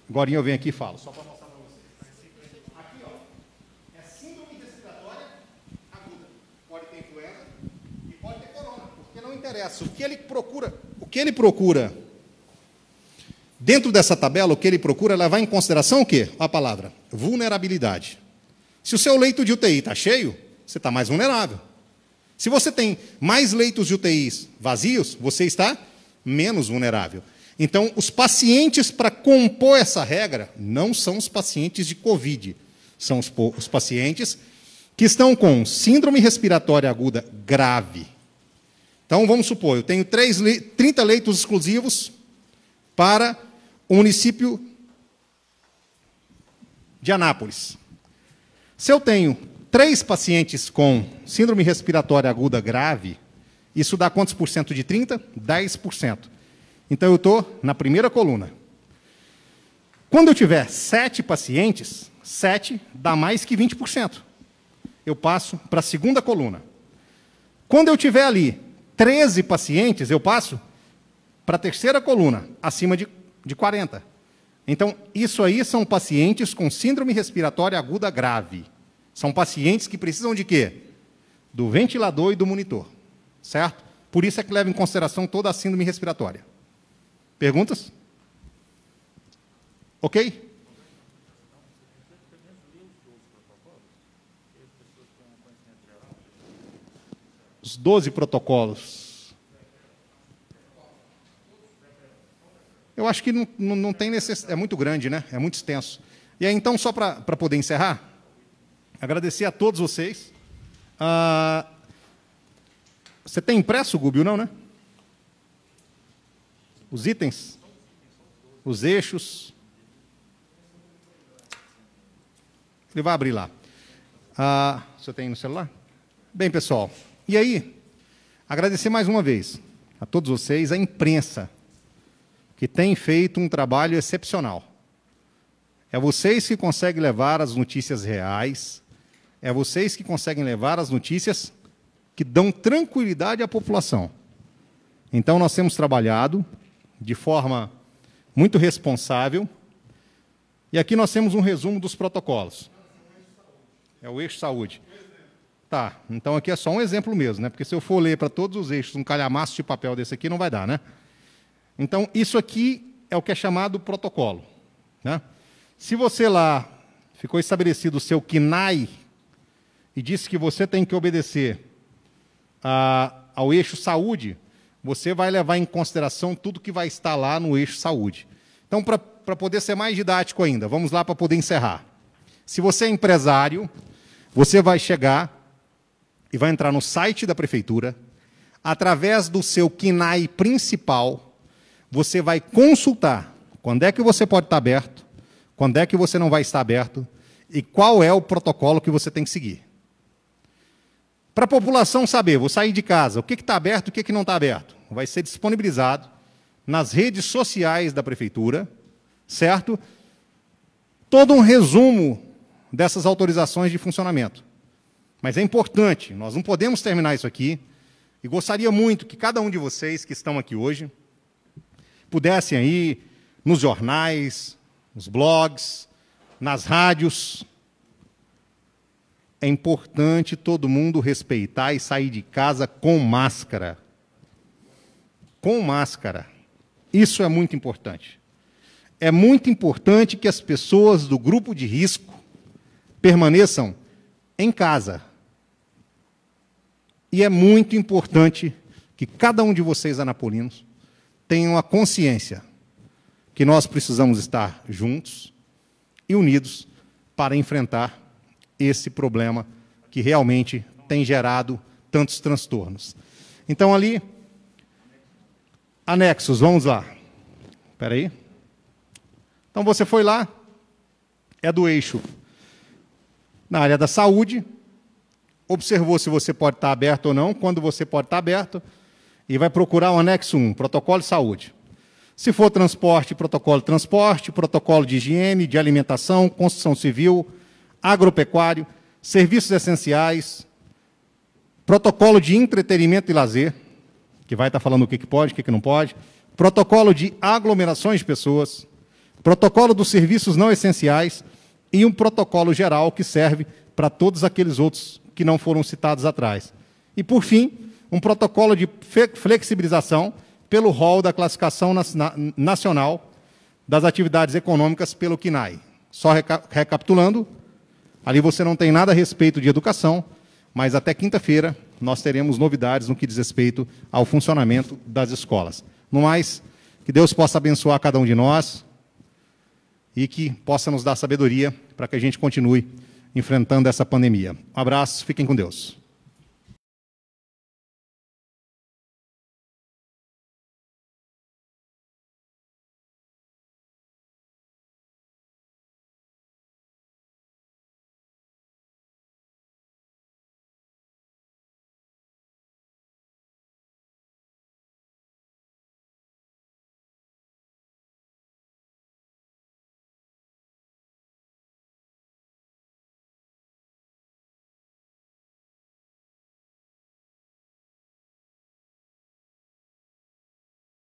Agora eu venho aqui e falo. Só para interessa, o que ele procura, o que ele procura dentro dessa tabela, o que ele procura é levar em consideração o quê? A palavra vulnerabilidade. Se o seu leito de UTI está cheio, você está mais vulnerável. Se você tem mais leitos de UTIs vazios, você está menos vulnerável. Então, os pacientes para compor essa regra não são os pacientes de Covid, são os, os pacientes que estão com síndrome respiratória aguda grave, então, vamos supor, eu tenho 30 leitos exclusivos para o município de Anápolis. Se eu tenho três pacientes com síndrome respiratória aguda grave, isso dá quantos por cento de 30? 10%. Então eu estou na primeira coluna. Quando eu tiver sete pacientes, sete dá mais que 20%. Eu passo para a segunda coluna. Quando eu tiver ali 13 pacientes, eu passo para a terceira coluna, acima de, de 40. Então, isso aí são pacientes com síndrome respiratória aguda grave. São pacientes que precisam de quê? Do ventilador e do monitor. Certo? Por isso é que leva em consideração toda a síndrome respiratória. Perguntas? Ok? os 12 protocolos? Eu acho que não, não, não tem necessidade. É muito grande, né? É muito extenso. E aí, então, só para poder encerrar, agradecer a todos vocês. Ah, você tem impresso, gubio não, né? Os itens? Os eixos? Ele vai abrir lá. Ah, você tem no celular? Bem, pessoal, e aí, agradecer mais uma vez a todos vocês, a imprensa, que tem feito um trabalho excepcional. É vocês que conseguem levar as notícias reais, é vocês que conseguem levar as notícias que dão tranquilidade à população. Então, nós temos trabalhado de forma muito responsável. E aqui nós temos um resumo dos protocolos. É o eixo saúde. Tá, então aqui é só um exemplo mesmo, né? Porque se eu for ler para todos os eixos um calhamaço de papel desse aqui, não vai dar, né? Então, isso aqui é o que é chamado protocolo. Né? Se você lá ficou estabelecido o seu KINAI e disse que você tem que obedecer a, ah, ao eixo saúde, você vai levar em consideração tudo que vai estar lá no eixo saúde. Então, para poder ser mais didático ainda, vamos lá para poder encerrar. Se você é empresário, você vai chegar e vai entrar no site da prefeitura. Através do seu KINAI principal, você vai consultar quando é que você pode estar aberto, quando é que você não vai estar aberto e qual é o protocolo que você tem que seguir. Para a população saber, vou sair de casa, o que está aberto e o que, que não está aberto. Vai ser disponibilizado nas redes sociais da prefeitura, certo? Todo um resumo dessas autorizações de funcionamento. Mas é importante, nós não podemos terminar isso aqui. E gostaria muito que cada um de vocês que estão aqui hoje pudessem aí nos jornais, nos blogs, nas rádios. É importante todo mundo respeitar e sair de casa com máscara. Com máscara. Isso é muito importante. É muito importante que as pessoas do grupo de risco permaneçam em casa e é muito importante que cada um de vocês, anapolinos, tenha a consciência que nós precisamos estar juntos e unidos para enfrentar esse problema que realmente tem gerado tantos transtornos. Então, ali, anexos, vamos lá. Espera aí. Então, você foi lá, é do eixo na área da saúde, observou se você pode estar aberto ou não, quando você pode estar aberto, e vai procurar o anexo 1, protocolo de saúde. Se for transporte, protocolo de transporte, protocolo de higiene, de alimentação, construção civil, agropecuário, serviços essenciais, protocolo de entretenimento e lazer, que vai estar falando o que pode, o que não pode, protocolo de aglomerações de pessoas, protocolo dos serviços não essenciais e um protocolo geral que serve para todos aqueles outros que não foram citados atrás. E, por fim, um protocolo de flexibilização pelo rol da classificação nacional das atividades econômicas pelo CNAE. Só reca recapitulando, ali você não tem nada a respeito de educação, mas até quinta-feira nós teremos novidades no que diz respeito ao funcionamento das escolas. No mais, que Deus possa abençoar cada um de nós e que possa nos dar sabedoria para que a gente continue enfrentando essa pandemia. Um abraço, fiquem com Deus.